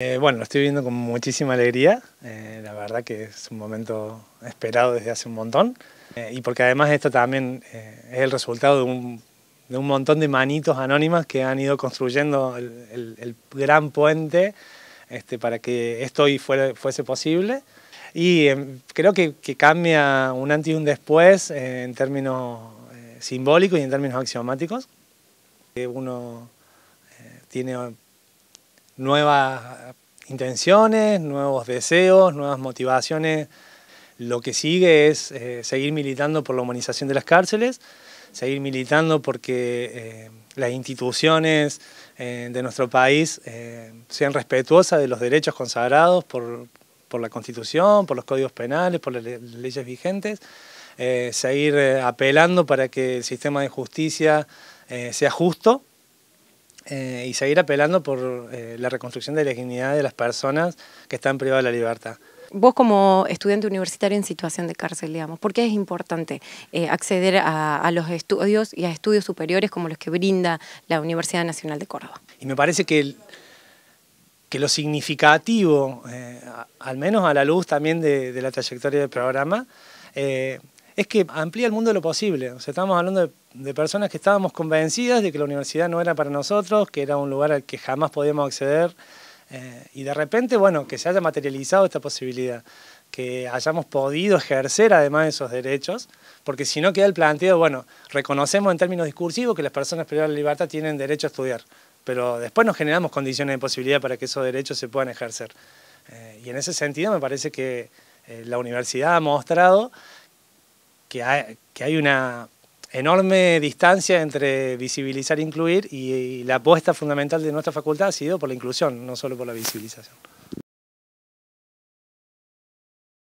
Eh, bueno, lo estoy viviendo con muchísima alegría, eh, la verdad que es un momento esperado desde hace un montón eh, y porque además esto también es el resultado de un, montón de manitos anónimas que han ido construyendo el, gran puente este, para que esto hoy fuese posible y creo que, que, cambia un antes y un después en términos simbólicos y en términos axiomáticos. Uno tiene nuevas intenciones, nuevos deseos, nuevas motivaciones. Lo que sigue es eh, seguir militando por la humanización de las cárceles, seguir militando porque eh, las instituciones eh, de nuestro país sean respetuosas de los derechos consagrados por, por, la Constitución, por los códigos penales, por las leyes vigentes, seguir apelando para que el sistema de justicia sea justo, eh, y seguir apelando por eh, la reconstrucción de la dignidad de las personas que están privadas de la libertad. Vos como estudiante universitario en situación de cárcel, digamos, ¿por qué es importante eh, acceder a, los estudios y a estudios superiores como los que brinda la Universidad Nacional de Córdoba? Y me parece que, que lo significativo, al menos a la luz también de, de la trayectoria del programa, es que amplía el mundo de lo posible. O sea, estamos hablando de, personas que estábamos convencidas de que la universidad no era para nosotros, que era un lugar al que jamás podíamos acceder. Eh, y de repente, bueno, que se haya materializado esta posibilidad, que hayamos podido ejercer además esos derechos, porque si no queda el planteo, bueno, reconocemos en términos discursivos que las personas privadas de libertad tienen derecho a estudiar, pero después nos generamos condiciones de posibilidad para que esos derechos se puedan ejercer. Eh, y en ese sentido me parece que eh, la universidad ha mostrado que hay, una enorme distancia entre visibilizar e incluir y la apuesta fundamental de nuestra facultad ha sido por la inclusión, no solo por la visibilización.